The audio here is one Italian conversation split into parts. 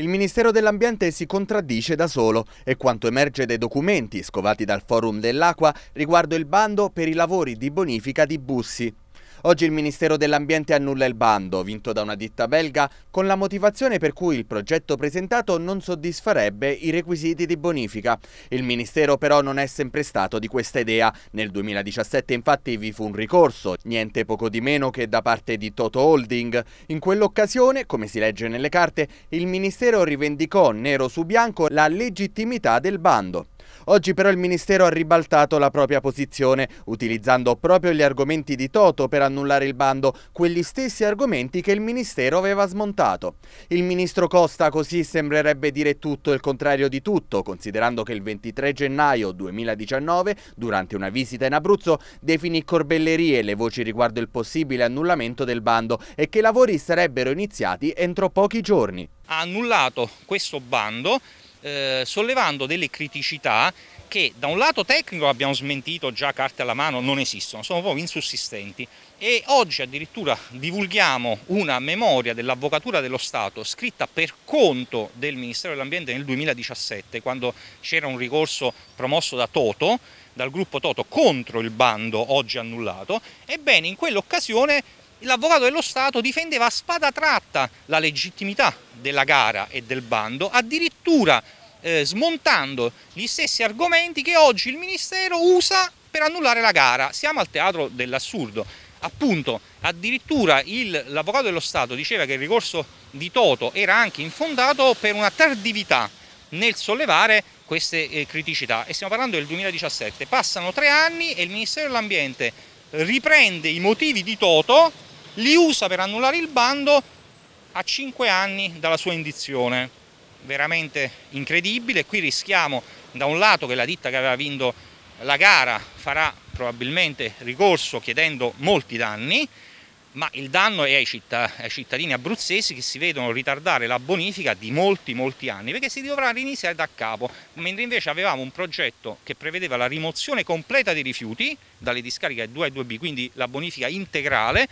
Il Ministero dell'Ambiente si contraddice da solo e quanto emerge dai documenti scovati dal Forum dell'Acqua riguardo il bando per i lavori di bonifica di Bussi. Oggi il Ministero dell'Ambiente annulla il bando, vinto da una ditta belga, con la motivazione per cui il progetto presentato non soddisfarebbe i requisiti di bonifica. Il Ministero però non è sempre stato di questa idea. Nel 2017 infatti vi fu un ricorso, niente poco di meno che da parte di Toto Holding. In quell'occasione, come si legge nelle carte, il Ministero rivendicò nero su bianco la legittimità del bando. Oggi però il Ministero ha ribaltato la propria posizione, utilizzando proprio gli argomenti di Toto per annullare il bando, quegli stessi argomenti che il Ministero aveva smontato. Il Ministro Costa così sembrerebbe dire tutto il contrario di tutto, considerando che il 23 gennaio 2019, durante una visita in Abruzzo, definì corbellerie le voci riguardo il possibile annullamento del bando e che i lavori sarebbero iniziati entro pochi giorni. Ha annullato questo bando eh, sollevando delle criticità che da un lato tecnico abbiamo smentito già carte alla mano, non esistono, sono proprio insussistenti e oggi addirittura divulghiamo una memoria dell'Avvocatura dello Stato scritta per conto del Ministero dell'Ambiente nel 2017 quando c'era un ricorso promosso da Toto, dal gruppo Toto contro il bando oggi annullato, ebbene in quell'occasione l'avvocato dello Stato difendeva a spada tratta la legittimità della gara e del bando, addirittura eh, smontando gli stessi argomenti che oggi il Ministero usa per annullare la gara. Siamo al teatro dell'assurdo. Appunto, addirittura l'avvocato dello Stato diceva che il ricorso di Toto era anche infondato per una tardività nel sollevare queste eh, criticità e stiamo parlando del 2017. Passano tre anni e il Ministero dell'Ambiente riprende i motivi di Toto li usa per annullare il bando a 5 anni dalla sua indizione. Veramente incredibile, qui rischiamo da un lato che la ditta che aveva vinto la gara farà probabilmente ricorso chiedendo molti danni, ma il danno è ai, cittadini abruzzesi che si vedono ritardare la bonifica di molti molti anni perché si dovrà riniziare da capo mentre invece avevamo un progetto che prevedeva la rimozione completa dei rifiuti dalle discariche 2 e 2B quindi la bonifica integrale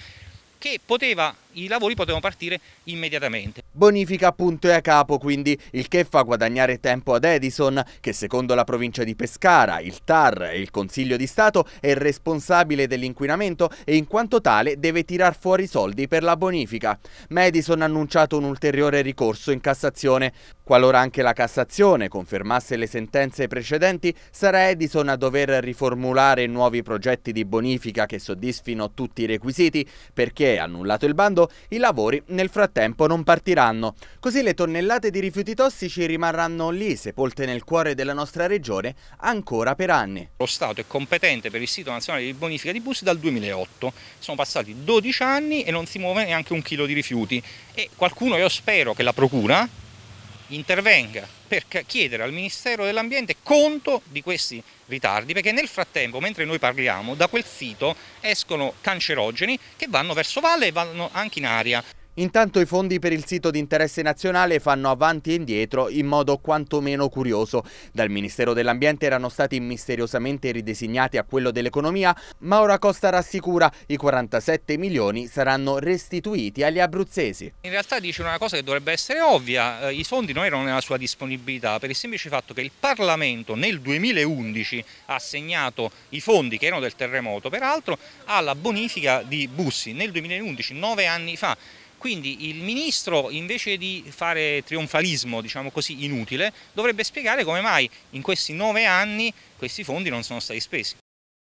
che poteva, i lavori potevano partire immediatamente. Bonifica appunto è a capo quindi, il che fa guadagnare tempo ad Edison che secondo la provincia di Pescara, il TAR e il Consiglio di Stato è responsabile dell'inquinamento e in quanto tale deve tirar fuori soldi per la bonifica. Madison ha annunciato un ulteriore ricorso in Cassazione. Qualora anche la Cassazione confermasse le sentenze precedenti, sarà Edison a dover riformulare nuovi progetti di bonifica che soddisfino tutti i requisiti perché, annullato il bando, i lavori nel frattempo non partiranno rifiutiranno. Così le tonnellate di rifiuti tossici rimarranno lì, sepolte nel cuore della nostra regione, ancora per anni. Lo Stato è competente per il sito nazionale di bonifica di bus dal 2008. Sono passati 12 anni e non si muove neanche un chilo di rifiuti. E qualcuno, io spero che la Procura intervenga per chiedere al Ministero dell'Ambiente conto di questi ritardi, perché nel frattempo, mentre noi parliamo, da quel sito escono cancerogeni che vanno verso valle e vanno anche in aria. Intanto i fondi per il sito di interesse nazionale fanno avanti e indietro in modo quantomeno curioso. Dal Ministero dell'Ambiente erano stati misteriosamente ridesignati a quello dell'economia, ma ora Costa rassicura, i 47 milioni saranno restituiti agli abruzzesi. In realtà dice una cosa che dovrebbe essere ovvia, eh, i fondi non erano nella sua disponibilità per il semplice fatto che il Parlamento nel 2011 ha assegnato i fondi che erano del terremoto, peraltro alla bonifica di Bussi nel 2011, nove anni fa. Quindi il ministro invece di fare trionfalismo diciamo così, inutile dovrebbe spiegare come mai in questi nove anni questi fondi non sono stati spesi.